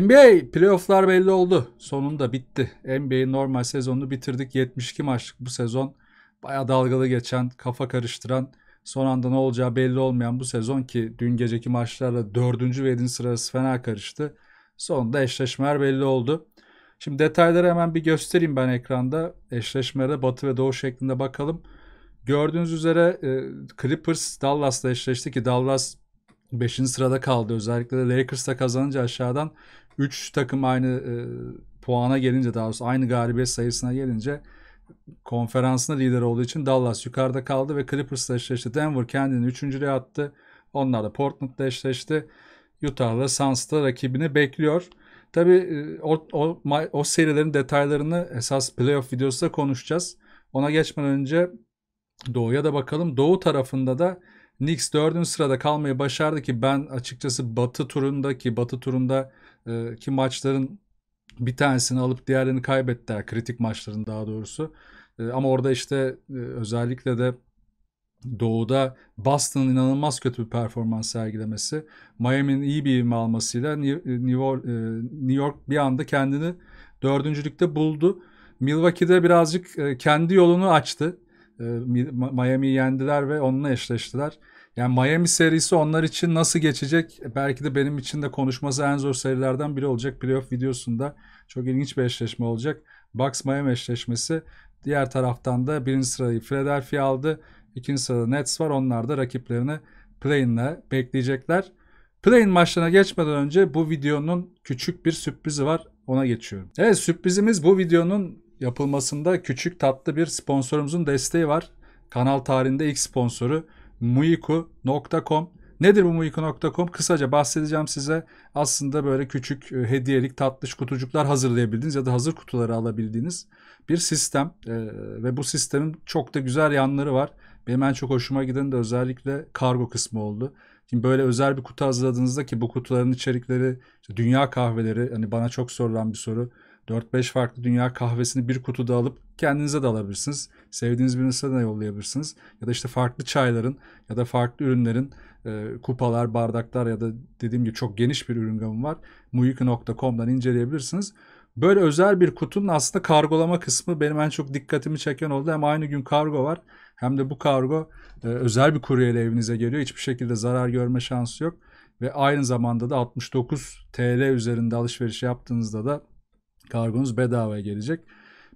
NBA playofflar belli oldu. Sonunda bitti. NBA normal sezonunu bitirdik. 72 maçlık bu sezon. Baya dalgalı geçen, kafa karıştıran, son anda ne olacağı belli olmayan bu sezon ki dün geceki maçlarla 4. ve 7. sırası fena karıştı. Sonunda eşleşmeler belli oldu. Şimdi detayları hemen bir göstereyim ben ekranda. Eşleşmelere batı ve doğu şeklinde bakalım. Gördüğünüz üzere e, Clippers Dallas'la eşleşti ki Dallas 5. sırada kaldı. Özellikle de Lakers'ta kazanınca aşağıdan 3 takım aynı e, puana gelince daha doğrusu aynı galibiyet sayısına gelince konferansında lider olduğu için Dallas yukarıda kaldı ve Clippers'la eşleşti. Denver kendini üçüncülüğe attı. Onlar da Portland'la eşleşti. Utah'la Suns'ta rakibini bekliyor. Tabi e, o, o, o serilerin detaylarını esas playoff videosunda konuşacağız. Ona geçmeden önce Doğu'ya da bakalım. Doğu tarafında da Knicks 4. sırada kalmayı başardı ki ben açıkçası Batı turundaki Batı turunda e, ki maçların bir tanesini alıp diğerini kaybettiler kritik maçların daha doğrusu. E, ama orada işte e, özellikle de Doğu'da Boston'ın inanılmaz kötü bir performans sergilemesi, Miami'nin iyi bir ivme almasıyla New York bir anda kendini dördüncülükte buldu. Milwaukee'de birazcık kendi yolunu açtı. Miami'yi yendiler ve onunla eşleştiler. Yani Miami serisi onlar için nasıl geçecek? E, belki de benim için de konuşması en zor serilerden biri olacak. Playoff videosunda çok ilginç bir eşleşme olacak. Bucks Miami eşleşmesi. Diğer taraftan da birinci sırayı Philadelphia aldı. İkinci sırada Nets var. Onlar da rakiplerini Play'inle bekleyecekler. Play'in maçlarına geçmeden önce bu videonun küçük bir sürprizi var. Ona geçiyorum. Evet sürprizimiz bu videonun yapılmasında küçük tatlı bir sponsorumuzun desteği var. Kanal tarihinde ilk sponsoru muiku.com Nedir bu muiku.com? Kısaca bahsedeceğim size. Aslında böyle küçük e, hediyelik tatlış kutucuklar hazırlayabildiğiniz ya da hazır kutuları alabildiğiniz bir sistem. Ee, ve bu sistemin çok da güzel yanları var. Benim en çok hoşuma giden de özellikle kargo kısmı oldu. Şimdi böyle özel bir kutu hazırladığınızda ki bu kutuların içerikleri işte dünya kahveleri hani bana çok sorulan bir soru. 4-5 farklı dünya kahvesini bir kutuda alıp kendinize de alabilirsiniz. Sevdiğiniz birine de yollayabilirsiniz. Ya da işte farklı çayların ya da farklı ürünlerin e, kupalar, bardaklar ya da dediğim gibi çok geniş bir ürün gamı var. Muyuki.com'dan inceleyebilirsiniz. Böyle özel bir kutunun aslında kargolama kısmı benim en çok dikkatimi çeken oldu. Hem aynı gün kargo var hem de bu kargo e, özel bir kuryeyle evinize geliyor. Hiçbir şekilde zarar görme şansı yok. Ve aynı zamanda da 69 TL üzerinde alışveriş yaptığınızda da Kargonuz bedava gelecek.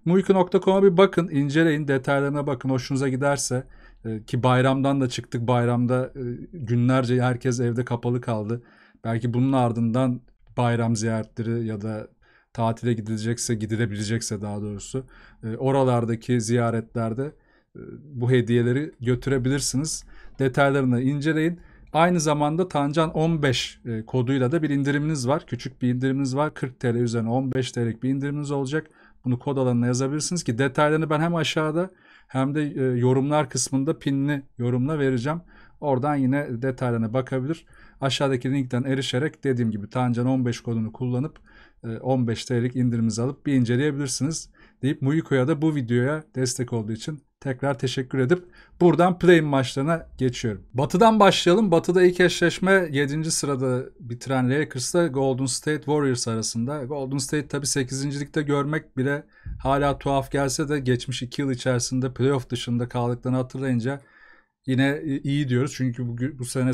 Muyku.com'a bir bakın, inceleyin, detaylarına bakın. Hoşunuza giderse ee, ki bayramdan da çıktık. Bayramda e, günlerce herkes evde kapalı kaldı. Belki bunun ardından bayram ziyaretleri ya da tatile gidilecekse, gidilebilecekse daha doğrusu e, oralardaki ziyaretlerde e, bu hediyeleri götürebilirsiniz. Detaylarını inceleyin. Aynı zamanda Tancan 15 e, koduyla da bir indiriminiz var. Küçük bir indiriminiz var. 40 TL üzerine 15 TL'lik bir indiriminiz olacak. Bunu kod alanına yazabilirsiniz ki detaylarını ben hem aşağıda hem de e, yorumlar kısmında pinli yorumla vereceğim. Oradan yine detaylarına bakabilir. Aşağıdaki linkten erişerek dediğim gibi Tancan 15 kodunu kullanıp 15 e, TL'lik indirimimizi alıp bir inceleyebilirsiniz deyip Muyiko'ya da bu videoya destek olduğu için tekrar teşekkür edip buradan play maçlarına geçiyorum. Batı'dan başlayalım. Batı'da ilk eşleşme 7. sırada bitiren Lakers'la Golden State Warriors arasında. Golden State tabi 8. ligde görmek bile hala tuhaf gelse de geçmiş 2 yıl içerisinde playoff dışında kaldıklarını hatırlayınca Yine e, iyi diyoruz çünkü bu, bu sene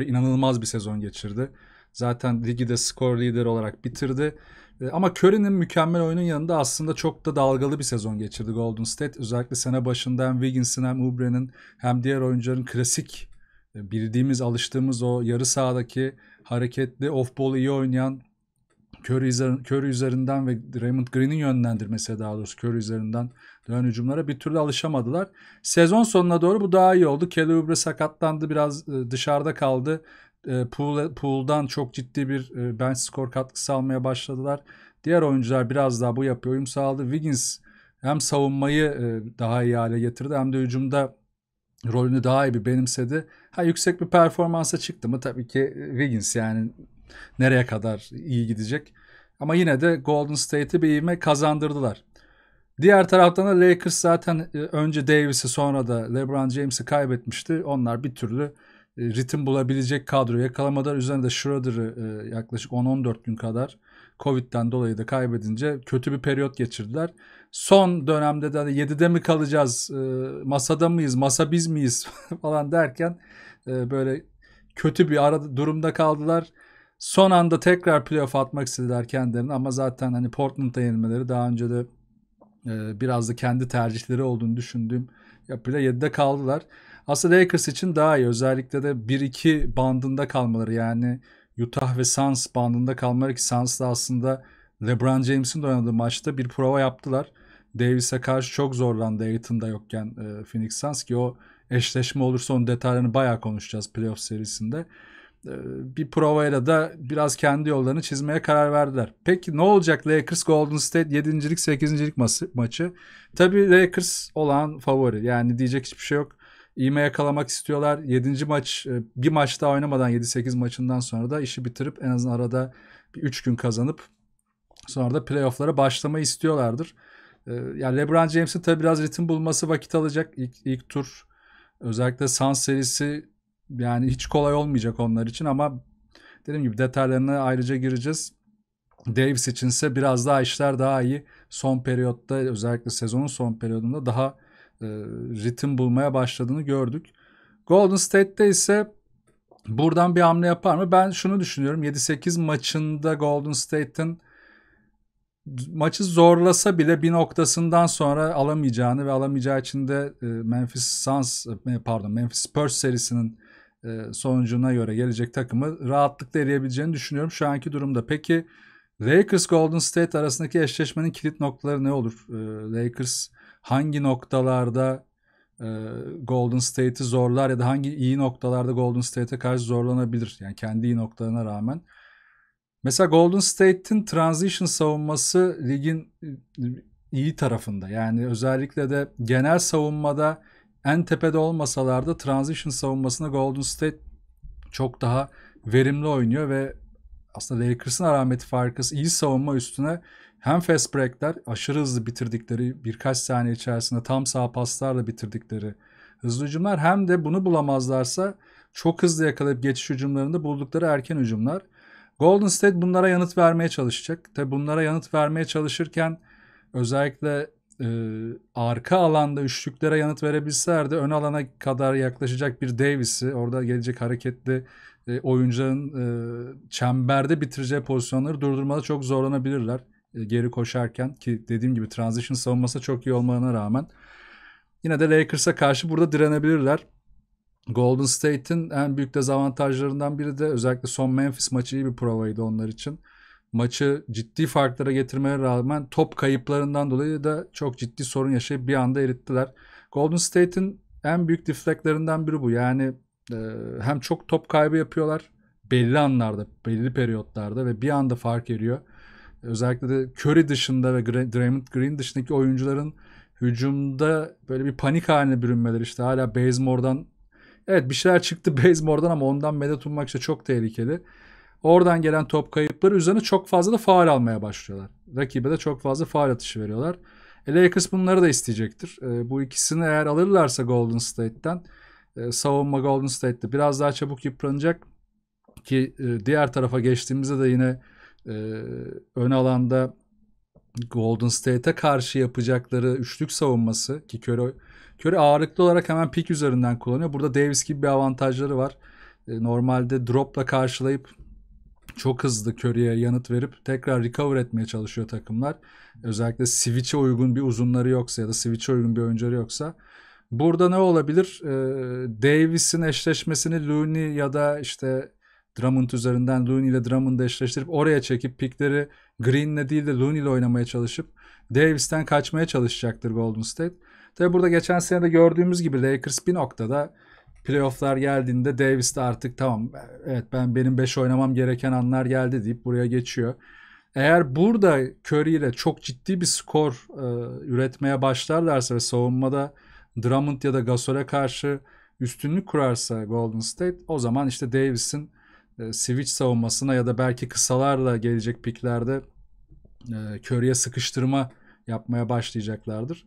e, inanılmaz bir sezon geçirdi. Zaten ligde skor lideri olarak bitirdi. E, ama Curry'nin mükemmel oyunun yanında aslında çok da dalgalı bir sezon geçirdi Golden State. Özellikle sene başından hem Wiggins'in hem Ubre'nin hem diğer oyuncuların klasik e, bildiğimiz, alıştığımız o yarı sahadaki hareketli, off-ball iyi oynayan Curry, üzerinden ve Raymond Green'in yönlendirmesi daha doğrusu Curry üzerinden Dönen hücumlara bir türlü alışamadılar. Sezon sonuna doğru bu daha iyi oldu. Kelly Oubre sakatlandı biraz e, dışarıda kaldı. Pool, e, pool'dan çok ciddi bir e, bench skor katkısı almaya başladılar. Diğer oyuncular biraz daha bu yapıya uyum sağladı. Wiggins hem savunmayı daha iyi hale getirdi hem de hücumda rolünü daha iyi bir benimsedi. Ha yüksek bir performansa çıktı mı tabii ki Wiggins yani nereye kadar iyi gidecek. Ama yine de Golden State'i bir ivme kazandırdılar. Diğer taraftan da Lakers zaten e, önce Davis'i sonra da LeBron James'i kaybetmişti. Onlar bir türlü e, ritim bulabilecek kadro yakalamadılar. Üzerine de Schroeder'ı e, yaklaşık 10-14 gün kadar Covid'den dolayı da kaybedince kötü bir periyot geçirdiler. Son dönemde de hani 7'de mi kalacağız, masada mıyız, masa biz miyiz falan derken böyle kötü bir arada durumda kaldılar. Son anda tekrar playoff atmak istediler kendilerini ama zaten hani Portland'a yenilmeleri daha önce de ee, biraz da kendi tercihleri olduğunu düşündüğüm yapıyla 7'de kaldılar. Aslında Lakers için daha iyi. Özellikle de 1-2 bandında kalmaları yani Utah ve Suns bandında kalmaları ki Suns da aslında LeBron James'in de oynadığı maçta bir prova yaptılar. Davis'e karşı çok zorlandı Aiton da yokken e, Phoenix Suns ki o eşleşme olursa onun detaylarını bayağı konuşacağız playoff serisinde. E, bir provayla da biraz kendi yollarını çizmeye karar verdiler. Peki ne olacak Lakers Golden State 7.lik 8.lik maçı? Tabii Lakers olan favori. Yani diyecek hiçbir şey yok. İğme yakalamak istiyorlar. 7. maç e, bir maç daha oynamadan 7-8 maçından sonra da işi bitirip en azından arada bir 3 gün kazanıp sonra da playofflara başlamayı istiyorlardır. E, yani LeBron James'in tabii biraz ritim bulması vakit alacak. İlk, ilk tur özellikle Suns serisi yani hiç kolay olmayacak onlar için ama dediğim gibi detaylarına ayrıca gireceğiz. Davis içinse biraz daha işler daha iyi. Son periyotta özellikle sezonun son periyodunda daha e, ritim bulmaya başladığını gördük. Golden State'te ise buradan bir hamle yapar mı? Ben şunu düşünüyorum. 7-8 maçında Golden State'in maçı zorlasa bile bir noktasından sonra alamayacağını ve alamayacağı için de e, Memphis Suns e, pardon Memphis Spurs serisinin e, sonucuna göre gelecek takımı rahatlıkla eriyebileceğini düşünüyorum şu anki durumda. Peki Lakers Golden State arasındaki eşleşmenin kilit noktaları ne olur? E, Lakers hangi noktalarda e, Golden State'i zorlar ya da hangi iyi noktalarda Golden State'e karşı zorlanabilir? Yani kendi iyi noktalarına rağmen. Mesela Golden State'in transition savunması ligin iyi tarafında. Yani özellikle de genel savunmada en tepede olmasalar da transition savunmasına Golden State çok daha verimli oynuyor ve aslında Lakers'ın arameti farkı iyi savunma üstüne hem fast break'ler aşırı hızlı bitirdikleri birkaç saniye içerisinde tam sağ paslarla bitirdikleri hızlı hücumlar hem de bunu bulamazlarsa çok hızlı yakalayıp geçiş hücumlarında buldukları erken hücumlar. Golden State bunlara yanıt vermeye çalışacak. Tabi bunlara yanıt vermeye çalışırken özellikle e, arka alanda üçlüklere yanıt verebilselerdi ön alana kadar yaklaşacak bir Davis'i orada gelecek hareketli e, oyuncuların e, çemberde bitireceği pozisyonları durdurmada çok zorlanabilirler e, geri koşarken ki dediğim gibi transition savunması çok iyi olmasına rağmen yine de Lakers'a karşı burada direnebilirler. Golden State'in en büyük dezavantajlarından biri de özellikle son Memphis maçı iyi bir provaydı onlar için maçı ciddi farklara getirmeye rağmen top kayıplarından dolayı da çok ciddi sorun yaşayıp bir anda erittiler. Golden State'in en büyük defleklerinden biri bu. Yani e, hem çok top kaybı yapıyorlar belli anlarda, belli periyotlarda ve bir anda fark eriyor. Özellikle de Curry dışında ve Draymond Green dışındaki oyuncuların hücumda böyle bir panik haline bürünmeleri işte hala Bazemore'dan evet bir şeyler çıktı Bazemore'dan ama ondan medet ummak işte çok tehlikeli. Oradan gelen top kayıpları üzerine çok fazla da faal almaya başlıyorlar. Rakibe de çok fazla faal atışı veriyorlar. E, Lakers bunları da isteyecektir. E, bu ikisini eğer alırlarsa Golden State'ten e, savunma Golden State'de biraz daha çabuk yıpranacak ki e, diğer tarafa geçtiğimizde de yine e, ön alanda Golden State'e karşı yapacakları üçlük savunması ki Curry, Curry ağırlıklı olarak hemen pik üzerinden kullanıyor. Burada Davis gibi bir avantajları var. E, normalde dropla karşılayıp çok hızlı Curry'e yanıt verip tekrar recover etmeye çalışıyor takımlar. Özellikle switch'e uygun bir uzunları yoksa ya da switch'e uygun bir oyuncuları yoksa. Burada ne olabilir? Ee, Davis'in eşleşmesini Looney ya da işte Drummond üzerinden Looney ile Drummond'ı eşleştirip oraya çekip pikleri Green'le değil de Looney ile oynamaya çalışıp Davis'ten kaçmaya çalışacaktır Golden State. Tabi burada geçen sene de gördüğümüz gibi Lakers bir noktada playofflar geldiğinde Davis de artık tamam evet ben benim 5 oynamam gereken anlar geldi deyip buraya geçiyor. Eğer burada Curry ile çok ciddi bir skor e, üretmeye başlarlarsa ve savunmada Drummond ya da Gasol'e karşı üstünlük kurarsa Golden State o zaman işte Davis'in e, switch savunmasına ya da belki kısalarla gelecek piklerde e, Curry'e sıkıştırma yapmaya başlayacaklardır.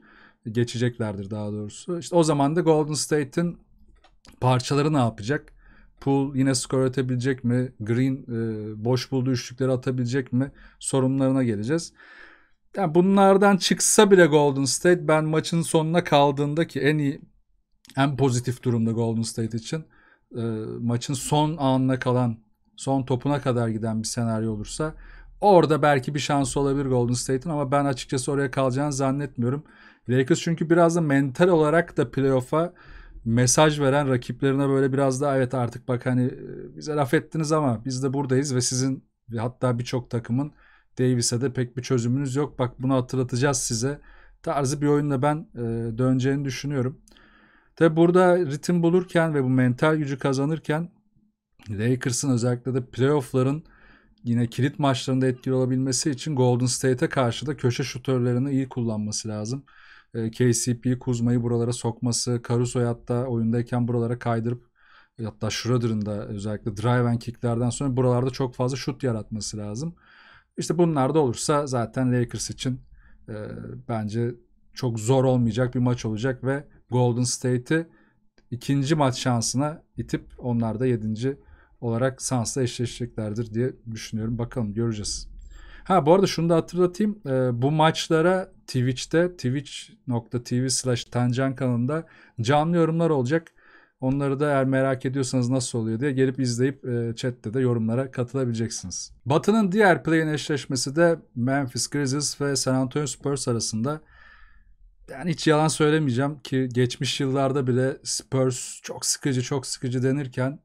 Geçeceklerdir daha doğrusu. İşte o zaman da Golden State'in Parçaları ne yapacak? Pool yine skor atabilecek mi? Green e, boş bulduğu üçlükleri atabilecek mi? Sorunlarına geleceğiz. Yani bunlardan çıksa bile Golden State ben maçın sonuna kaldığında ki en iyi en pozitif durumda Golden State için e, maçın son anına kalan son topuna kadar giden bir senaryo olursa orada belki bir şansı olabilir Golden State'in ama ben açıkçası oraya kalacağını zannetmiyorum. Lakers çünkü biraz da mental olarak da playoff'a mesaj veren rakiplerine böyle biraz daha evet artık bak hani e, bize laf ettiniz ama biz de buradayız ve sizin ve hatta birçok takımın Davis'e de pek bir çözümünüz yok. Bak bunu hatırlatacağız size tarzı bir oyunla ben e, döneceğini düşünüyorum. Tabi burada ritim bulurken ve bu mental gücü kazanırken Lakers'ın özellikle de playoff'ların yine kilit maçlarında etkili olabilmesi için Golden State'e karşı da köşe şutörlerini iyi kullanması lazım e, ee, KCP Kuzma'yı buralara sokması, Caruso'yu hatta oyundayken buralara kaydırıp hatta Schroeder'ın da özellikle drive and kicklerden sonra buralarda çok fazla şut yaratması lazım. İşte bunlar da olursa zaten Lakers için e, bence çok zor olmayacak bir maç olacak ve Golden State'i ikinci maç şansına itip onlar da yedinci olarak Suns'la eşleşeceklerdir diye düşünüyorum. Bakalım göreceğiz. Ha bu arada şunu da hatırlatayım. E, bu maçlara Twitch'te twitch.tv slash tancan kanalında canlı yorumlar olacak. Onları da eğer merak ediyorsanız nasıl oluyor diye gelip izleyip e, chatte de yorumlara katılabileceksiniz. Batı'nın diğer play-in eşleşmesi de Memphis Grizzlies ve San Antonio Spurs arasında. Yani hiç yalan söylemeyeceğim ki geçmiş yıllarda bile Spurs çok sıkıcı çok sıkıcı denirken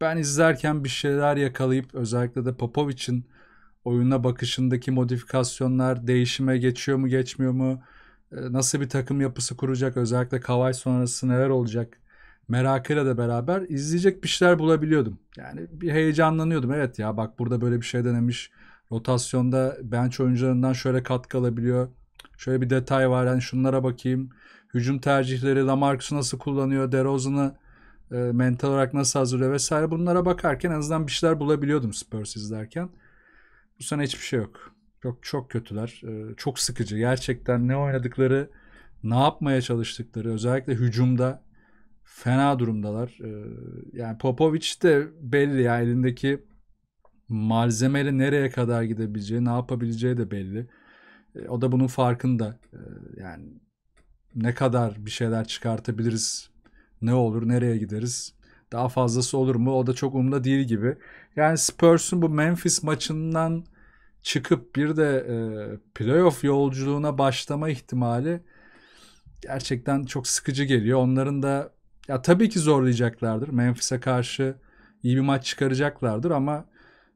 ben izlerken bir şeyler yakalayıp özellikle de Popovic'in oyuna bakışındaki modifikasyonlar değişime geçiyor mu geçmiyor mu? Ee, nasıl bir takım yapısı kuracak? Özellikle Kavay sonrası neler olacak? Merakıyla da beraber izleyecek bir şeyler bulabiliyordum. Yani bir heyecanlanıyordum. Evet ya bak burada böyle bir şey denemiş. Rotasyonda bench oyuncularından şöyle katkı alabiliyor. Şöyle bir detay var. Yani şunlara bakayım. Hücum tercihleri Lamarcus'u nasıl kullanıyor? DeRozan'ı e, mental olarak nasıl hazırlıyor vesaire bunlara bakarken en azından bir şeyler bulabiliyordum Spurs izlerken. Bu sene hiçbir şey yok. Çok çok kötüler. Ee, çok sıkıcı. Gerçekten ne oynadıkları, ne yapmaya çalıştıkları özellikle hücumda fena durumdalar. Ee, yani Popovic de belli ya elindeki malzemeli nereye kadar gidebileceği, ne yapabileceği de belli. Ee, o da bunun farkında. yani ne kadar bir şeyler çıkartabiliriz, ne olur, nereye gideriz daha fazlası olur mu? O da çok umda değil gibi. Yani Spurs'un bu Memphis maçından çıkıp bir de e, playoff yolculuğuna başlama ihtimali gerçekten çok sıkıcı geliyor. Onların da ya tabii ki zorlayacaklardır. Memphis'e karşı iyi bir maç çıkaracaklardır ama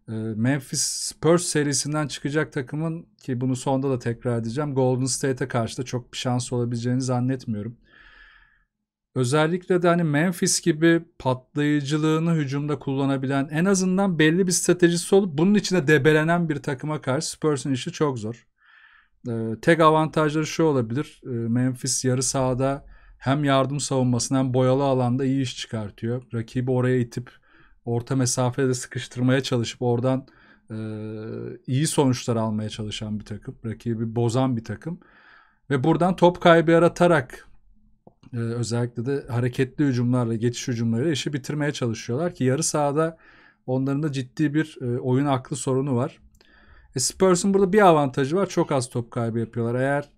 e, Memphis Spurs serisinden çıkacak takımın ki bunu sonda da tekrar edeceğim. Golden State'e karşı da çok bir şans olabileceğini zannetmiyorum. Özellikle de hani Memphis gibi patlayıcılığını hücumda kullanabilen en azından belli bir stratejisi olup bunun içine debelenen bir takıma karşı Spurs'un işi çok zor. Ee, tek avantajları şu olabilir. Ee, Memphis yarı sahada hem yardım savunmasını hem boyalı alanda iyi iş çıkartıyor. Rakibi oraya itip orta mesafede sıkıştırmaya çalışıp oradan e, iyi sonuçlar almaya çalışan bir takım. Rakibi bozan bir takım. Ve buradan top kaybı yaratarak e, özellikle de hareketli hücumlarla, geçiş hücumlarıyla işi bitirmeye çalışıyorlar ki yarı sahada onların da ciddi bir e, oyun aklı sorunu var. E, Spurs'un burada bir avantajı var. Çok az top kaybı yapıyorlar. Eğer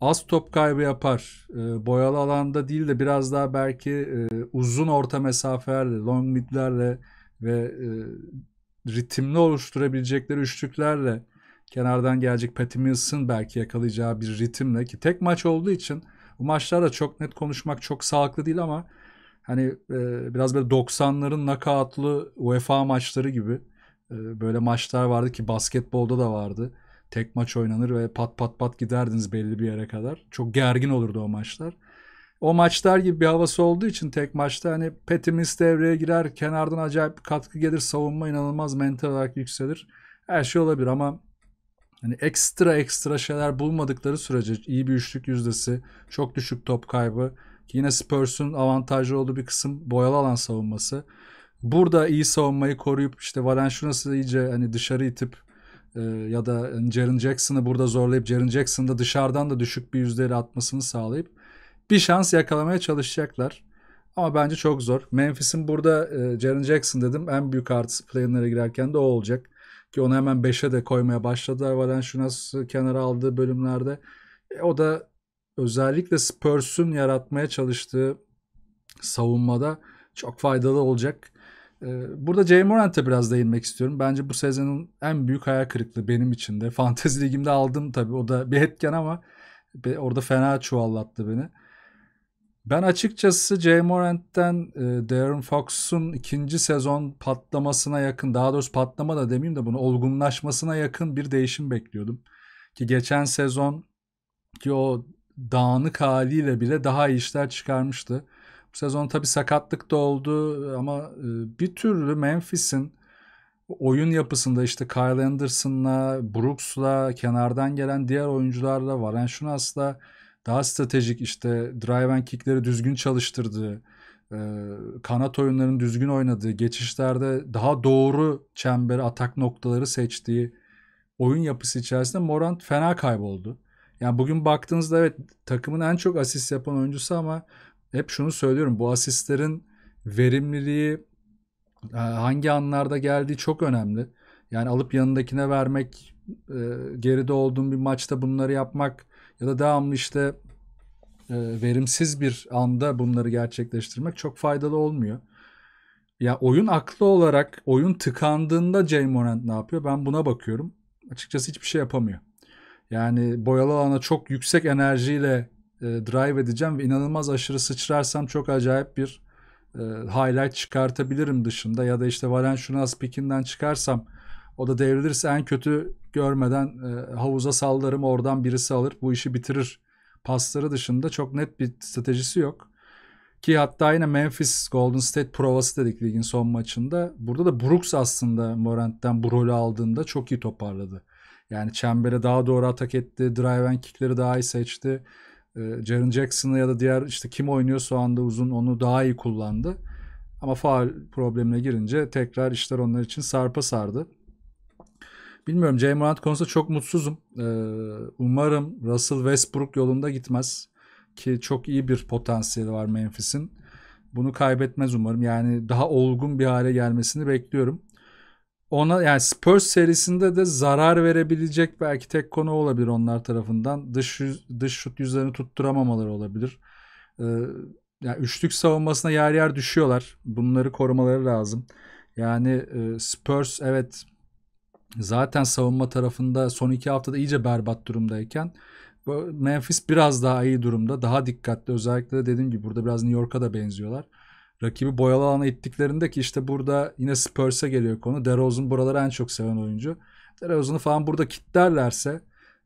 az top kaybı yapar, e, boyalı alanda değil de biraz daha belki e, uzun orta mesafelerle, long midlerle ve e, ritimli oluşturabilecekleri üçlüklerle kenardan gelecek Patty Mills'ın belki yakalayacağı bir ritimle ki tek maç olduğu için bu maçlarda çok net konuşmak çok sağlıklı değil ama hani e, biraz böyle 90'ların nakatlı UEFA maçları gibi e, böyle maçlar vardı ki basketbolda da vardı. Tek maç oynanır ve pat pat pat giderdiniz belli bir yere kadar. Çok gergin olurdu o maçlar. O maçlar gibi bir havası olduğu için tek maçta hani Petimiz devreye girer, kenardan acayip bir katkı gelir, savunma inanılmaz mental olarak yükselir. Her şey olabilir ama yani ekstra ekstra şeyler bulmadıkları sürece iyi bir üçlük yüzdesi, çok düşük top kaybı. Ki yine Spurs'un avantajlı olduğu bir kısım boyalı alan savunması. Burada iyi savunmayı koruyup işte Valenciunas'ı iyice hani dışarı itip e, ya da yani Jaren Jackson'ı burada zorlayıp Jaren Jackson'ı da dışarıdan da düşük bir yüzdeyle atmasını sağlayıp bir şans yakalamaya çalışacaklar. Ama bence çok zor. Memphis'in burada e, Jaren Jackson dedim en büyük artısı planlara girerken de o olacak. Ki onu hemen 5'e de koymaya başladılar. Valenciunas kenara aldığı bölümlerde. E, o da özellikle Spurs'un yaratmaya çalıştığı savunmada çok faydalı olacak. E, burada Jay Morant'e biraz değinmek istiyorum. Bence bu sezonun en büyük hayal kırıklığı benim için de. Fantezi ligimde aldım tabii. O da bir etken ama orada fena çuvallattı beni. Ben açıkçası Jay Morant'ten e, Darren Fox'un ikinci sezon patlamasına yakın, daha doğrusu patlama da demeyeyim de bunu olgunlaşmasına yakın bir değişim bekliyordum. Ki geçen sezon ki o dağınık haliyle bile daha iyi işler çıkarmıştı. Bu sezon tabi sakatlık da oldu ama e, bir türlü Memphis'in oyun yapısında işte Kyle Anderson'la, Brooks'la, kenardan gelen diğer oyuncularla, Warren Şunas'la daha stratejik işte drive and kickleri düzgün çalıştırdığı, kanat oyunlarının düzgün oynadığı, geçişlerde daha doğru çember atak noktaları seçtiği oyun yapısı içerisinde Morant fena kayboldu. Yani bugün baktığınızda evet takımın en çok asist yapan oyuncusu ama hep şunu söylüyorum bu asistlerin verimliliği hangi anlarda geldiği çok önemli. Yani alıp yanındakine vermek e, geride olduğum bir maçta bunları yapmak ya da devamlı işte e, verimsiz bir anda bunları gerçekleştirmek çok faydalı olmuyor. Ya oyun aklı olarak oyun tıkandığında Jay Morant ne yapıyor? Ben buna bakıyorum. Açıkçası hiçbir şey yapamıyor. Yani boyalı alana çok yüksek enerjiyle e, drive edeceğim ve inanılmaz aşırı sıçrarsam çok acayip bir e, highlight çıkartabilirim dışında ya da işte Valen Valenciunas pikinden çıkarsam o da devrilirse en kötü görmeden e, havuza sallarım oradan birisi alır bu işi bitirir. Pasları dışında çok net bir stratejisi yok. Ki hatta yine Memphis Golden State provası dedik ligin son maçında. Burada da Brooks aslında Morant'ten bu rolü aldığında çok iyi toparladı. Yani çembere daha doğru atak etti. Drive and kickleri daha iyi seçti. Ee, Jaren Jackson'ı ya da diğer işte kim oynuyor o anda uzun onu daha iyi kullandı. Ama faal problemine girince tekrar işler onlar için sarpa sardı. Bilmiyorum Jay Morant konusunda çok mutsuzum. Ee, umarım Russell Westbrook yolunda gitmez. Ki çok iyi bir potansiyeli var Memphis'in. Bunu kaybetmez umarım. Yani daha olgun bir hale gelmesini bekliyorum. Ona yani Spurs serisinde de zarar verebilecek belki tek konu olabilir onlar tarafından. Dış dış şut yüzlerini tutturamamaları olabilir. Ee, yani üçlük savunmasına yer yer düşüyorlar. Bunları korumaları lazım. Yani e, Spurs evet zaten savunma tarafında son iki haftada iyice berbat durumdayken Memphis biraz daha iyi durumda. Daha dikkatli. Özellikle de dediğim gibi burada biraz New York'a da benziyorlar. Rakibi boyalı alana ittiklerinde ki işte burada yine Spurs'a geliyor konu. DeRozan buraları en çok seven oyuncu. DeRozan'ı falan burada kitlerlerse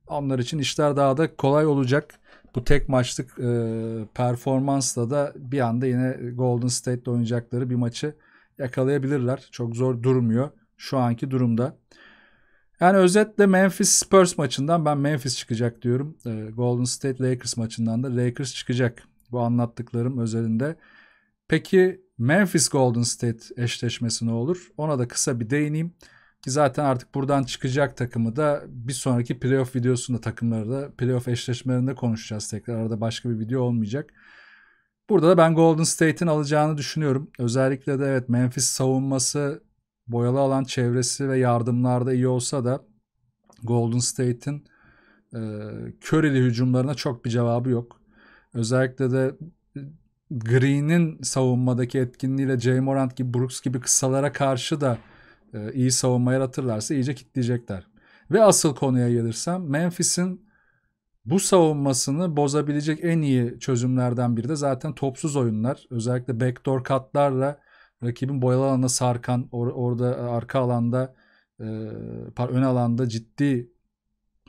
onlar için işler daha da kolay olacak. Bu tek maçlık e, performansla da bir anda yine Golden State'le oynayacakları bir maçı yakalayabilirler. Çok zor durmuyor şu anki durumda. Yani özetle Memphis Spurs maçından ben Memphis çıkacak diyorum. Ee, Golden State Lakers maçından da Lakers çıkacak. Bu anlattıklarım özelinde. Peki Memphis Golden State eşleşmesi ne olur? Ona da kısa bir değineyim. Ki zaten artık buradan çıkacak takımı da bir sonraki playoff videosunda takımları da playoff eşleşmelerinde konuşacağız tekrar. Arada başka bir video olmayacak. Burada da ben Golden State'in alacağını düşünüyorum. Özellikle de evet Memphis savunması boyalı alan çevresi ve yardımlarda iyi olsa da Golden State'in e, köreli hücumlarına çok bir cevabı yok. Özellikle de e, Green'in savunmadaki etkinliğiyle J. Morant gibi Brooks gibi kısalara karşı da e, iyi savunma yaratırlarsa iyice kitleyecekler. Ve asıl konuya gelirsem Memphis'in bu savunmasını bozabilecek en iyi çözümlerden biri de zaten topsuz oyunlar. Özellikle backdoor katlarla rakibin boyalı alanda sarkan, or- orada e, arka alanda, e, ön alanda ciddi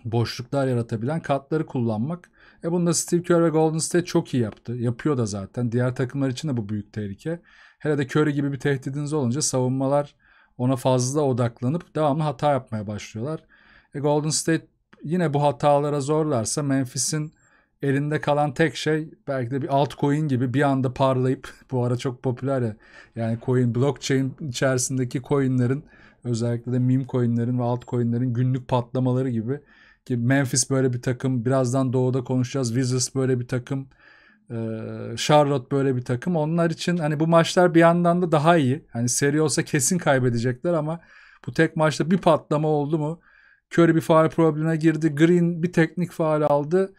boşluklar yaratabilen katları kullanmak. E bunu da Steve Kerr ve Golden State çok iyi yaptı. Yapıyor da zaten. Diğer takımlar için de bu büyük tehlike. Hele de Curry gibi bir tehdidiniz olunca savunmalar ona fazla odaklanıp devamlı hata yapmaya başlıyorlar. E Golden State yine bu hatalara zorlarsa Memphis'in elinde kalan tek şey belki de bir altcoin gibi bir anda parlayıp bu ara çok popüler ya yani coin blockchain içerisindeki coinlerin özellikle de meme coinlerin ve altcoinlerin günlük patlamaları gibi ki Memphis böyle bir takım birazdan doğuda konuşacağız Wizards böyle bir takım Charlotte böyle bir takım onlar için hani bu maçlar bir yandan da daha iyi hani seri olsa kesin kaybedecekler ama bu tek maçta bir patlama oldu mu Curry bir faal problemine girdi. Green bir teknik faal aldı.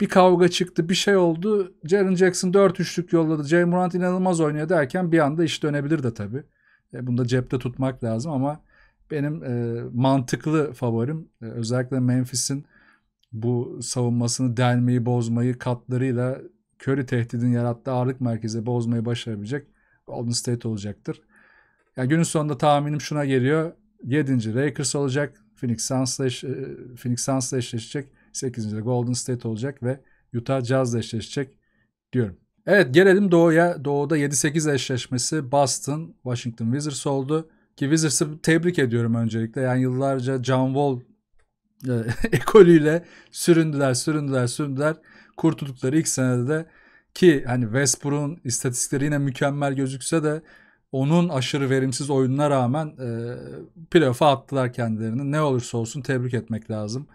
Bir kavga çıktı, bir şey oldu. Jaren Jackson 4 üçlük yolladı. Jay Murant inanılmaz oynuyor derken bir anda iş dönebilir de tabii. E, bunu da cepte tutmak lazım ama benim e, mantıklı favorim e, özellikle Memphis'in bu savunmasını delmeyi, bozmayı katlarıyla Curry tehdidin yarattığı ağırlık merkezi bozmayı başarabilecek Golden State olacaktır. Yani günün sonunda tahminim şuna geliyor. 7. Lakers olacak. Phoenix Suns'la e, Phoenix Suns'la eşleşecek. 8. Golden State olacak ve Utah Jazz'la eşleşecek diyorum. Evet gelelim Doğu'ya. Doğu'da 7-8 eşleşmesi Boston, Washington Wizards oldu. Ki Wizards'ı tebrik ediyorum öncelikle. Yani yıllarca John Wall e, ekolüyle süründüler, süründüler, süründüler. Kurtuldukları ilk senede de ki hani Westbrook'un istatistikleri yine mükemmel gözükse de onun aşırı verimsiz oyununa rağmen e, playoff'a attılar kendilerini. Ne olursa olsun tebrik etmek lazım.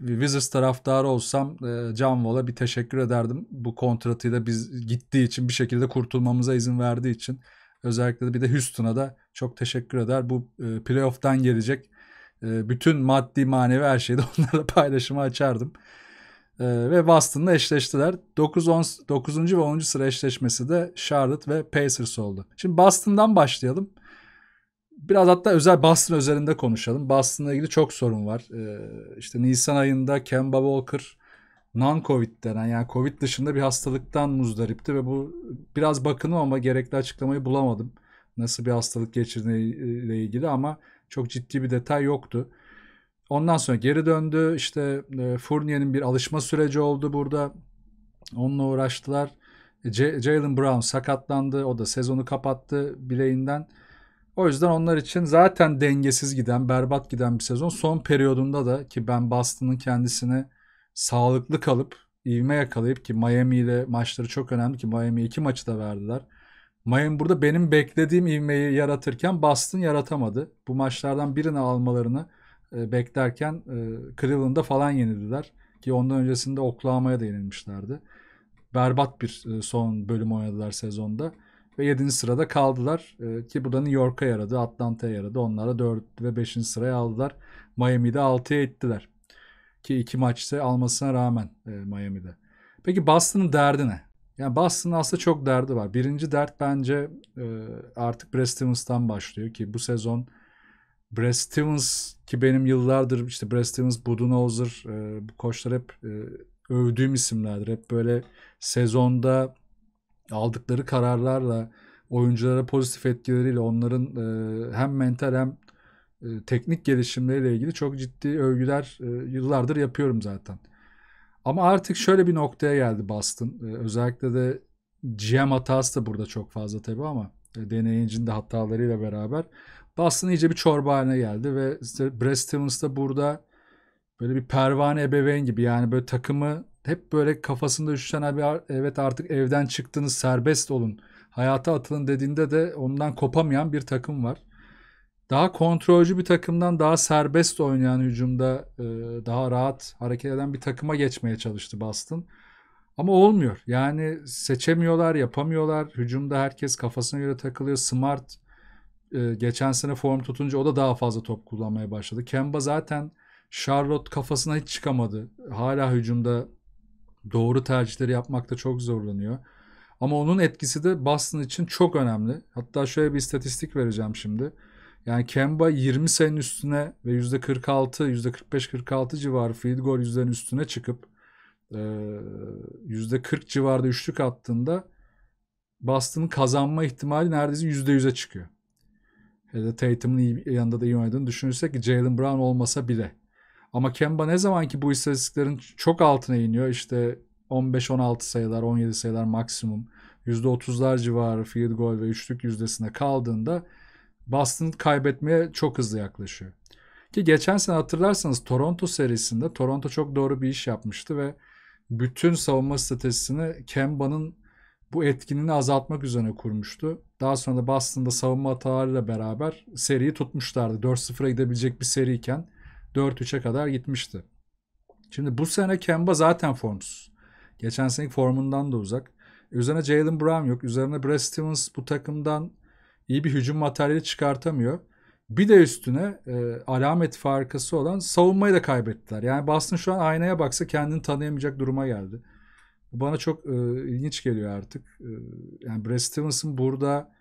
Wizards taraftarı olsam e, John bir teşekkür ederdim. Bu kontratı da biz gittiği için bir şekilde kurtulmamıza izin verdiği için. Özellikle de bir de Houston'a da çok teşekkür eder. Bu e, playoff'tan gelecek e, bütün maddi manevi her şeyi de onlarla paylaşımı açardım. E, ve Boston'la eşleştiler. 9, 10, 9. ve 10. sıra eşleşmesi de Charlotte ve Pacers oldu. Şimdi Boston'dan başlayalım. Biraz hatta özel Boston üzerinde konuşalım. Boston'la ilgili çok sorun var. Ee, işte Nisan ayında Kemba Walker non-covid denen yani covid dışında bir hastalıktan muzdaripti ve bu biraz bakınım ama gerekli açıklamayı bulamadım. Nasıl bir hastalık geçirdiğiyle ilgili ama çok ciddi bir detay yoktu. Ondan sonra geri döndü. İşte e, Fournier'in bir alışma süreci oldu burada. Onunla uğraştılar. E, Jalen Brown sakatlandı. O da sezonu kapattı bileğinden. O yüzden onlar için zaten dengesiz giden, berbat giden bir sezon. Son periyodunda da ki ben Boston'ın kendisini sağlıklı kalıp ivme yakalayıp ki Miami ile maçları çok önemli ki Miami iki maçı da verdiler. Miami burada benim beklediğim ivmeyi yaratırken Boston yaratamadı. Bu maçlardan birini almalarını e, beklerken e, Cleveland'da falan yenildiler. Ki ondan öncesinde Oklahoma'ya da yenilmişlerdi. Berbat bir e, son bölüm oynadılar sezonda ve 7. sırada kaldılar. E, ki bu da New York'a yaradı, Atlanta'ya yaradı. Onlara 4 ve 5. sıraya aldılar. Miami'de 6'ya ettiler. Ki iki maçta almasına rağmen e, Miami'de. Peki Boston'ın derdi ne? Yani Boston'ın aslında çok derdi var. Birinci dert bence e, artık Brad Stevens'tan başlıyor ki bu sezon Brad Stevens ki benim yıllardır işte Brad Stevens, Budenholzer e, bu koçlar hep e, övdüğüm isimlerdir. Hep böyle sezonda aldıkları kararlarla, oyunculara pozitif etkileriyle, onların e, hem mental hem e, teknik gelişimleriyle ilgili çok ciddi övgüler e, yıllardır yapıyorum zaten. Ama artık şöyle bir noktaya geldi Boston. E, özellikle de GM hatası da burada çok fazla tabi ama e, deneyicinin de hatalarıyla beraber Boston iyice bir çorba haline geldi ve işte Brad Stevens da burada böyle bir pervane ebeveyn gibi yani böyle takımı hep böyle kafasında üşüten abi evet artık evden çıktınız serbest olun hayata atılın dediğinde de ondan kopamayan bir takım var. Daha kontrolcü bir takımdan daha serbest oynayan hücumda e, daha rahat hareket eden bir takıma geçmeye çalıştı Boston. Ama olmuyor. Yani seçemiyorlar, yapamıyorlar. Hücumda herkes kafasına göre takılıyor. Smart e, geçen sene form tutunca o da daha fazla top kullanmaya başladı. Kemba zaten Charlotte kafasına hiç çıkamadı. Hala hücumda doğru tercihleri yapmakta çok zorlanıyor. Ama onun etkisi de Boston için çok önemli. Hatta şöyle bir istatistik vereceğim şimdi. Yani Kemba 20 senin üstüne ve %46, %45-46 civarı field goal yüzden üstüne çıkıp %40 e, civarda üçlük attığında Boston'ın kazanma ihtimali neredeyse %100'e çıkıyor. Hele Tatum'un yanında da iyi oynadığını düşünürsek Jalen Brown olmasa bile. Ama Kemba ne zaman ki bu istatistiklerin çok altına iniyor işte 15-16 sayılar 17 sayılar maksimum %30'lar civarı field goal ve üçlük yüzdesine kaldığında Boston kaybetmeye çok hızlı yaklaşıyor. Ki geçen sene hatırlarsanız Toronto serisinde Toronto çok doğru bir iş yapmıştı ve bütün savunma stratejisini Kemba'nın bu etkinliğini azaltmak üzerine kurmuştu. Daha sonra da Boston'da savunma hatalarıyla beraber seriyi tutmuşlardı. 4-0'a gidebilecek bir seriyken 4-3'e kadar gitmişti. Şimdi bu sene Kemba zaten formsuz. Geçen seneki formundan da uzak. Üzerine Jalen Brown yok. Üzerine Brad Stevens bu takımdan iyi bir hücum materyali çıkartamıyor. Bir de üstüne e, alamet farkası olan savunmayı da kaybettiler. Yani Boston şu an aynaya baksa kendini tanıyamayacak duruma geldi. Bu bana çok e, ilginç geliyor artık. E, yani Brad Stevens'ın burada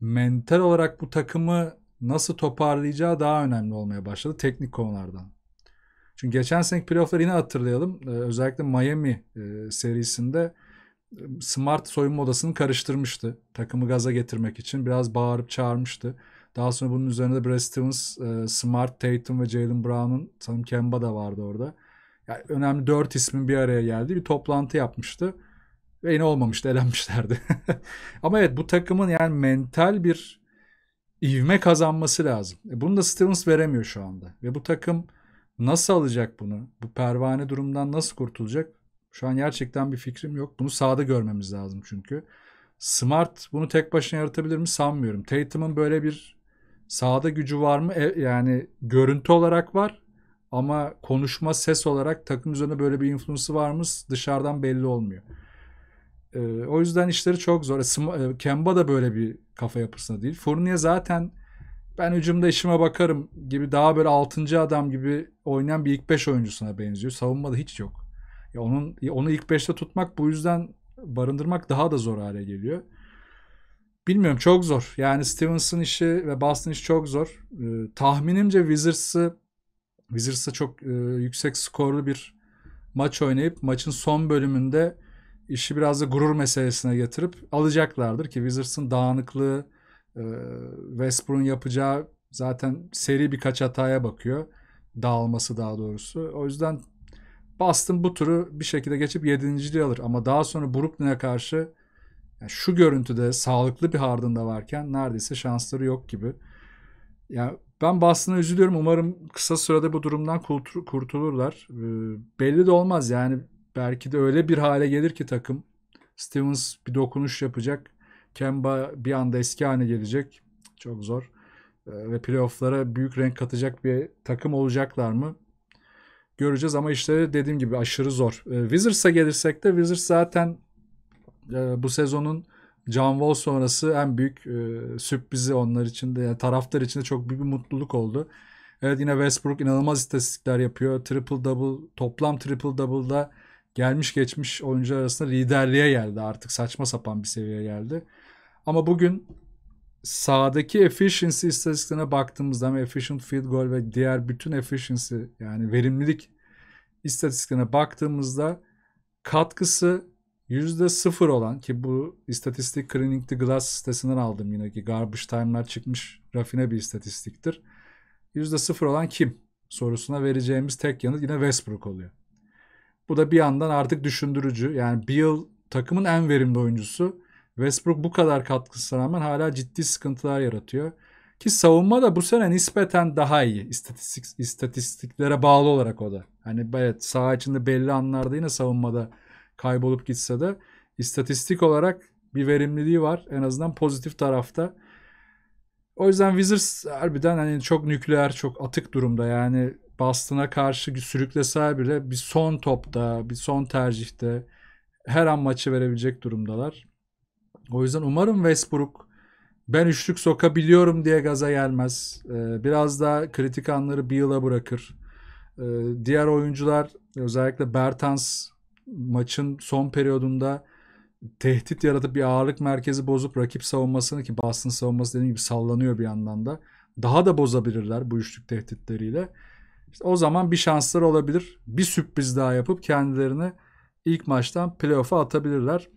mental olarak bu takımı nasıl toparlayacağı daha önemli olmaya başladı teknik konulardan. Çünkü geçen seneki playoff'ları yine hatırlayalım. Ee, özellikle Miami e, serisinde e, Smart soyunma odasını karıştırmıştı. Takımı gaza getirmek için biraz bağırıp çağırmıştı. Daha sonra bunun üzerine de Brad Stevens, e, Smart, Tatum ve Jalen Brown'un sanırım Kemba da vardı orada. Yani önemli dört ismin bir araya geldi bir toplantı yapmıştı. Ve yine olmamıştı, elenmişlerdi. Ama evet bu takımın yani mental bir ivme kazanması lazım. E bunu da Stevens veremiyor şu anda. Ve bu takım nasıl alacak bunu? Bu pervane durumdan nasıl kurtulacak? Şu an gerçekten bir fikrim yok. Bunu sahada görmemiz lazım çünkü. Smart bunu tek başına yaratabilir mi sanmıyorum. Tatum'un böyle bir sahada gücü var mı? E, yani görüntü olarak var ama konuşma ses olarak takım üzerine böyle bir influence'ı var mı? Dışarıdan belli olmuyor. E, o yüzden işleri çok zor. E, e, Kemba da böyle bir kafa yapısında değil. Fournier zaten ben hücumda işime bakarım gibi daha böyle 6. adam gibi oynayan bir ilk 5 oyuncusuna benziyor. Savunmada hiç yok. Ya onun onu ilk 5'te tutmak bu yüzden barındırmak daha da zor hale geliyor. Bilmiyorum çok zor. Yani Stevenson işi ve Boston işi çok zor. Ee, tahminimce Wizards'ı Wizards'a çok e, yüksek skorlu bir maç oynayıp maçın son bölümünde işi biraz da gurur meselesine getirip alacaklardır ki Wizards'ın dağınıklığı e, Westbrook'un yapacağı zaten seri birkaç hataya bakıyor. Dağılması daha doğrusu. O yüzden Boston bu turu bir şekilde geçip 7. alır. Ama daha sonra Brooklyn'e karşı yani şu görüntüde sağlıklı bir hardında varken neredeyse şansları yok gibi. Yani ben Boston'a üzülüyorum. Umarım kısa sürede bu durumdan kurtulurlar. Ee, belli de olmaz yani belki de öyle bir hale gelir ki takım. Stevens bir dokunuş yapacak. Kemba bir anda eski haline gelecek. Çok zor. Ee, ve playofflara büyük renk katacak bir takım olacaklar mı? Göreceğiz ama işte dediğim gibi aşırı zor. Ee, Wizards'a gelirsek de Wizards zaten e, bu sezonun John Wall sonrası en büyük e, sürprizi onlar için de yani taraftar için de çok büyük bir mutluluk oldu. Evet yine Westbrook inanılmaz istatistikler yapıyor. Triple double toplam triple double'da gelmiş geçmiş oyuncular arasında liderliğe geldi artık saçma sapan bir seviyeye geldi. Ama bugün sahadaki efficiency istatistiklerine baktığımızda hem efficient field goal ve diğer bütün efficiency yani verimlilik istatistiklerine baktığımızda katkısı yüzde sıfır olan ki bu istatistik Cleaning the Glass sitesinden aldım yine ki garbage time'lar çıkmış rafine bir istatistiktir. yüzde sıfır olan kim sorusuna vereceğimiz tek yanıt yine Westbrook oluyor. Bu da bir yandan artık düşündürücü. Yani Beal takımın en verimli oyuncusu. Westbrook bu kadar katkısına rağmen hala ciddi sıkıntılar yaratıyor. Ki savunma da bu sene nispeten daha iyi. İstatistik, istatistiklere bağlı olarak o da. Hani evet saha içinde belli anlarda yine savunmada kaybolup gitse de istatistik olarak bir verimliliği var. En azından pozitif tarafta. O yüzden Wizards harbiden hani çok nükleer, çok atık durumda. Yani Boston'a karşı sürükleseler bile bir son topta, bir son tercihte her an maçı verebilecek durumdalar. O yüzden umarım Westbrook ben üçlük sokabiliyorum diye gaza gelmez. Ee, biraz daha kritik anları bir yıla bırakır. Ee, diğer oyuncular özellikle Bertans maçın son periyodunda tehdit yaratıp bir ağırlık merkezi bozup rakip savunmasını ki Boston savunması dediğim gibi sallanıyor bir yandan da. Daha da bozabilirler bu üçlük tehditleriyle. İşte o zaman bir şansları olabilir. Bir sürpriz daha yapıp kendilerini ilk maçtan playoff'a atabilirler.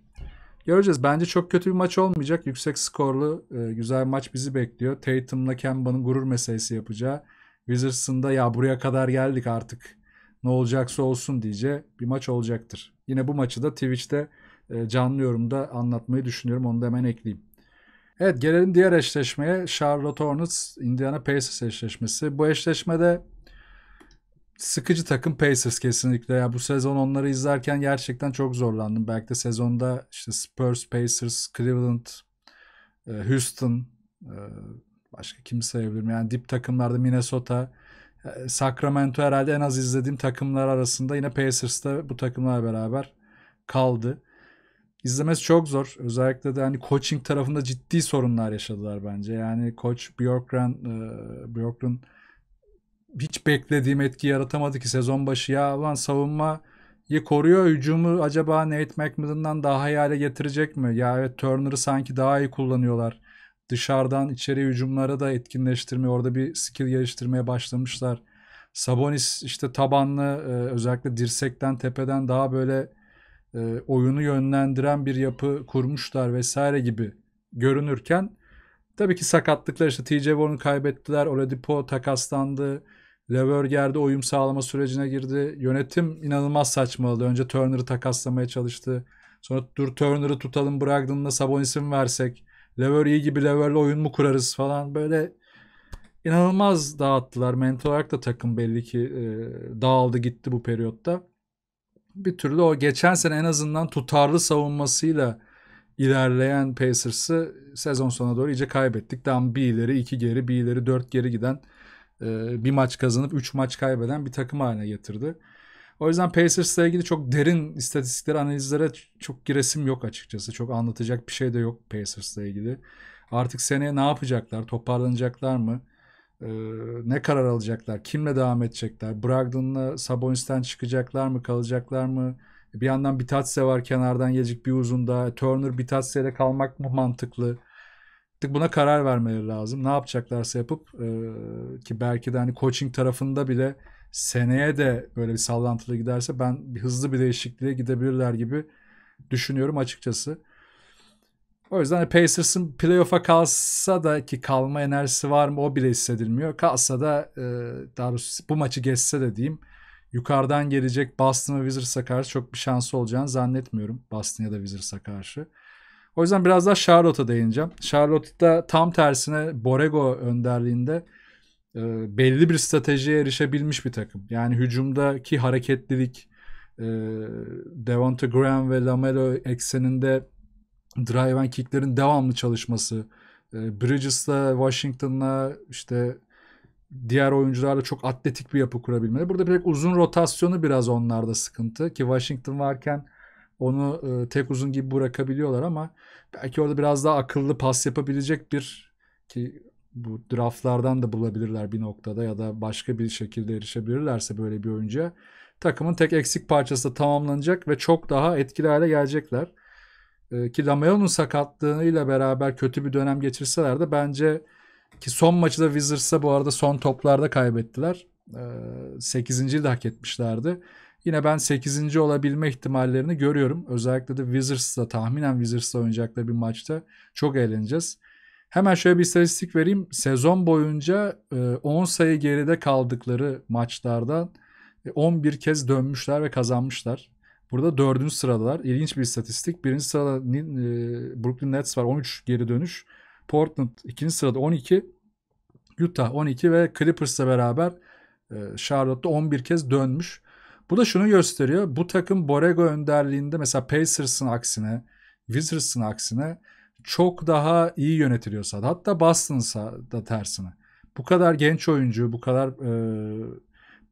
Göreceğiz. Bence çok kötü bir maç olmayacak. Yüksek skorlu e, güzel maç bizi bekliyor. Tatum'la Kemba'nın gurur meselesi yapacağı. Wizards'ın da ya buraya kadar geldik artık ne olacaksa olsun diyece bir maç olacaktır. Yine bu maçı da Twitch'te e, canlı yorumda anlatmayı düşünüyorum. Onu da hemen ekleyeyim. Evet gelelim diğer eşleşmeye. Charlotte Hornets, Indiana Pacers eşleşmesi. Bu eşleşmede sıkıcı takım Pacers kesinlikle. Ya bu sezon onları izlerken gerçekten çok zorlandım. Belki de sezonda işte Spurs, Pacers, Cleveland, e, Houston, e, başka kim sayabilirim? Yani dip takımlarda Minnesota, e, Sacramento herhalde en az izlediğim takımlar arasında yine Pacers'ta bu takımlar beraber kaldı. İzlemesi çok zor. Özellikle de hani coaching tarafında ciddi sorunlar yaşadılar bence. Yani koç Bjorkren, Bjorkren hiç beklediğim etki yaratamadı ki sezon başı ya lan savunma ya koruyor hücumu acaba Nate McMillan'dan daha iyi hale getirecek mi? Ya evet Turner'ı sanki daha iyi kullanıyorlar. Dışarıdan içeri hücumlara da etkinleştirmeye, orada bir skill geliştirmeye başlamışlar. Sabonis işte tabanlı e, özellikle dirsekten tepeden daha böyle e, oyunu yönlendiren bir yapı kurmuşlar vesaire gibi görünürken tabii ki sakatlıklar işte TJ Warren'ı kaybettiler, Oladipo takaslandı. Levörger'de uyum sağlama sürecine girdi. Yönetim inanılmaz saçmaladı. Önce Turner'ı takaslamaya çalıştı. Sonra dur Turner'ı tutalım Bragdon'la Sabonis'i mi versek? Lever iyi gibi Lever'le oyun mu kurarız falan böyle inanılmaz dağıttılar. Mental olarak da takım belli ki e, dağıldı gitti bu periyotta. Bir türlü o geçen sene en azından tutarlı savunmasıyla ilerleyen Pacers'ı sezon sonuna doğru iyice kaybettik. Tam bir ileri iki geri bir ileri dört geri giden e, bir maç kazanıp 3 maç kaybeden bir takım haline getirdi. O yüzden Pacers'la ilgili çok derin istatistiklere, analizlere çok giresim yok açıkçası. Çok anlatacak bir şey de yok Pacers'la ilgili. Artık seneye ne yapacaklar? Toparlanacaklar mı? Ee, ne karar alacaklar? Kimle devam edecekler? Bragdon'la Sabonis'ten çıkacaklar mı? Kalacaklar mı? Bir yandan Bitatse var kenardan gelecek bir uzun daha. Turner Bitatse kalmak mı mantıklı? buna karar vermeleri lazım. Ne yapacaklarsa yapıp e, ki belki de hani coaching tarafında bile seneye de böyle bir sallantılı giderse ben bir hızlı bir değişikliğe gidebilirler gibi düşünüyorum açıkçası. O yüzden hani Pacers'ın playoff'a kalsa da ki kalma enerjisi var mı o bile hissedilmiyor. Kalsa da e, daha doğrusu bu maçı geçse de diyeyim yukarıdan gelecek Boston ve Wizards'a karşı çok bir şansı olacağını zannetmiyorum. Boston ya da Wizards'a karşı. O yüzden biraz daha Charlotte'a değineceğim. Charlotte'da tam tersine Borrego önderliğinde e, belli bir stratejiye erişebilmiş bir takım. Yani hücumdaki hareketlilik, e, Devonta Graham ve Lamelo ekseninde drive and kicklerin devamlı çalışması, e, Bridges'la, Washington'la işte diğer oyuncularla çok atletik bir yapı kurabilmeleri. Burada pek uzun rotasyonu biraz onlarda sıkıntı ki Washington varken onu e, tek uzun gibi bırakabiliyorlar ama belki orada biraz daha akıllı pas yapabilecek bir ki bu draftlardan da bulabilirler bir noktada ya da başka bir şekilde erişebilirlerse böyle bir oyuncuya takımın tek eksik parçası da tamamlanacak ve çok daha etkili hale gelecekler. E, ki Lamelo'nun sakatlığıyla beraber kötü bir dönem geçirseler de bence ki son maçı da Wizards'a bu arada son toplarda kaybettiler. E, 8. de hak etmişlerdi. Yine ben 8. olabilme ihtimallerini görüyorum. Özellikle de Wizards'la tahminen Wizards'la oynayacakları bir maçta çok eğleneceğiz. Hemen şöyle bir istatistik vereyim. Sezon boyunca 10 e, sayı geride kaldıkları maçlardan 11 e, kez dönmüşler ve kazanmışlar. Burada dördüncü sıradalar. İlginç bir istatistik. Birinci sırada e, Brooklyn Nets var 13 geri dönüş. Portland ikinci sırada 12. Utah 12 ve Clippers'la beraber Charlotte'da 11 kez dönmüş. Bu da şunu gösteriyor. Bu takım Borrego önderliğinde mesela Pacers'ın aksine, Wizards'ın aksine çok daha iyi yönetiliyorsa sahada. Hatta Boston'sa da tersine. Bu kadar genç oyuncu, bu kadar e,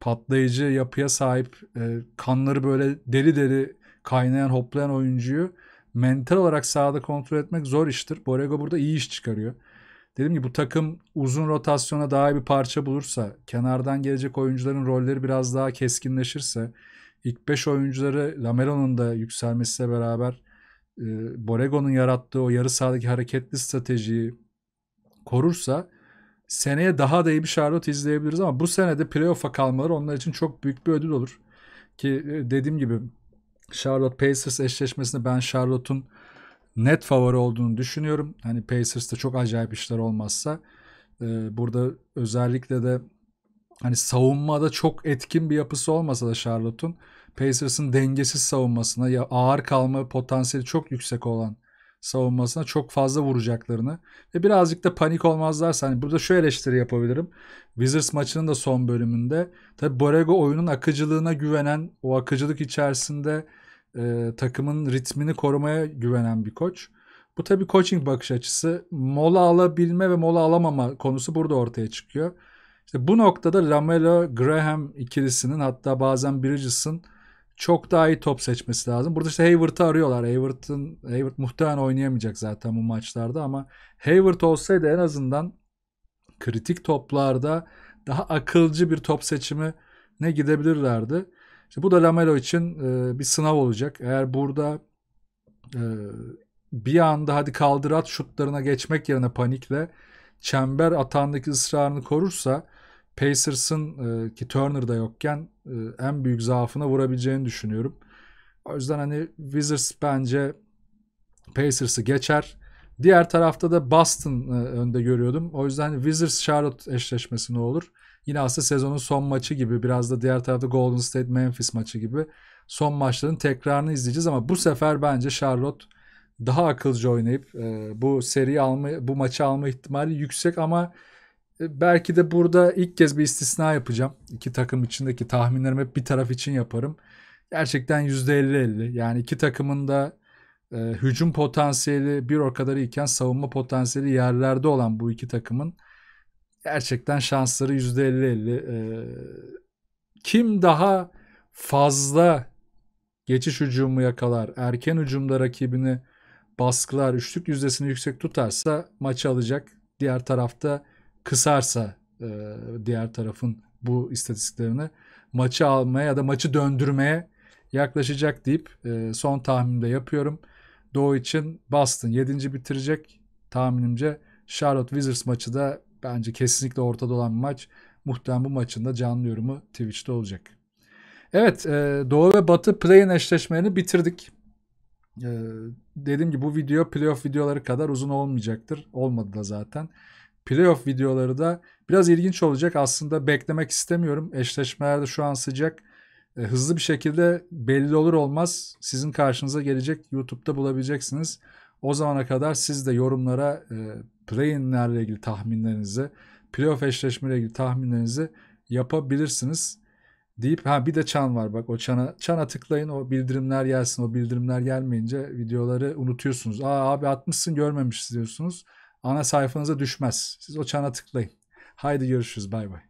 patlayıcı yapıya sahip, e, kanları böyle deli deli kaynayan, hoplayan oyuncuyu mental olarak sahada kontrol etmek zor iştir. Borrego burada iyi iş çıkarıyor. Dedim ki bu takım uzun rotasyona daha iyi bir parça bulursa, kenardan gelecek oyuncuların rolleri biraz daha keskinleşirse, ilk 5 oyuncuları Lamelo'nun da yükselmesiyle beraber e, Borego'nun yarattığı o yarı sahadaki hareketli stratejiyi korursa seneye daha da iyi bir Charlotte izleyebiliriz ama bu senede playoff'a kalmaları onlar için çok büyük bir ödül olur. Ki dediğim gibi Charlotte Pacers eşleşmesinde ben Charlotte'un net favori olduğunu düşünüyorum. Hani Pacers'ta çok acayip işler olmazsa e, burada özellikle de hani savunmada çok etkin bir yapısı olmasa da Charlotte'un Pacers'ın dengesiz savunmasına ya ağır kalma potansiyeli çok yüksek olan savunmasına çok fazla vuracaklarını ve birazcık da panik olmazlarsa hani burada şu eleştiri yapabilirim. Wizards maçının da son bölümünde tabi Borrego oyunun akıcılığına güvenen o akıcılık içerisinde e, takımın ritmini korumaya güvenen bir koç. Bu tabi coaching bakış açısı. Mola alabilme ve mola alamama konusu burada ortaya çıkıyor. İşte bu noktada Lamelo Graham ikilisinin hatta bazen Bridges'ın çok daha iyi top seçmesi lazım. Burada işte Hayward'ı arıyorlar. Hayward'ın Hayward muhtemelen oynayamayacak zaten bu maçlarda ama Hayward olsaydı en azından kritik toplarda daha akılcı bir top seçimi ne gidebilirlerdi. İşte bu da Lamelo için e, bir sınav olacak. Eğer burada e, bir anda hadi kaldırat şutlarına geçmek yerine panikle çember atağındaki ısrarını korursa Pacers'ın e, ki Turner'da yokken e, en büyük zaafına vurabileceğini düşünüyorum. O yüzden hani Wizards bence Pacers'ı geçer. Diğer tarafta da Boston e, önde görüyordum. O yüzden hani Wizards Charlotte eşleşmesi ne olur? Yine aslında sezonun son maçı gibi biraz da diğer tarafta Golden State Memphis maçı gibi son maçların tekrarını izleyeceğiz ama bu sefer bence Charlotte daha akılcı oynayıp e, bu seri alma bu maçı alma ihtimali yüksek ama e, belki de burada ilk kez bir istisna yapacağım. İki takım içindeki tahminlerimi hep bir taraf için yaparım. Gerçekten %50-50 yani iki takımın da e, hücum potansiyeli bir o kadar iken savunma potansiyeli yerlerde olan bu iki takımın gerçekten şansları %50-50. E, ee, kim daha fazla geçiş hücumu yakalar, erken hücumda rakibini baskılar, üçlük yüzdesini yüksek tutarsa maçı alacak. Diğer tarafta kısarsa e, diğer tarafın bu istatistiklerini maçı almaya ya da maçı döndürmeye yaklaşacak deyip e, son tahminde yapıyorum. Doğu için Boston 7. bitirecek tahminimce. Charlotte Wizards maçı da Bence kesinlikle ortada olan bir maç. Muhtemelen bu maçın da canlı yorumu Twitch'te olacak. Evet e, Doğu ve Batı play'in eşleşmelerini bitirdik. E, dediğim gibi bu video playoff videoları kadar uzun olmayacaktır. Olmadı da zaten. Playoff videoları da biraz ilginç olacak. Aslında beklemek istemiyorum. Eşleşmeler de şu an sıcak. E, hızlı bir şekilde belli olur olmaz sizin karşınıza gelecek. YouTube'da bulabileceksiniz. O zamana kadar siz de yorumlara play-in'lerle ilgili tahminlerinizi, playoff eşleşmeyle ilgili tahminlerinizi yapabilirsiniz deyip ha bir de çan var bak o çana çana tıklayın o bildirimler gelsin o bildirimler gelmeyince videoları unutuyorsunuz. Aa abi atmışsın görmemiş diyorsunuz. Ana sayfanıza düşmez. Siz o çana tıklayın. Haydi görüşürüz bay bay.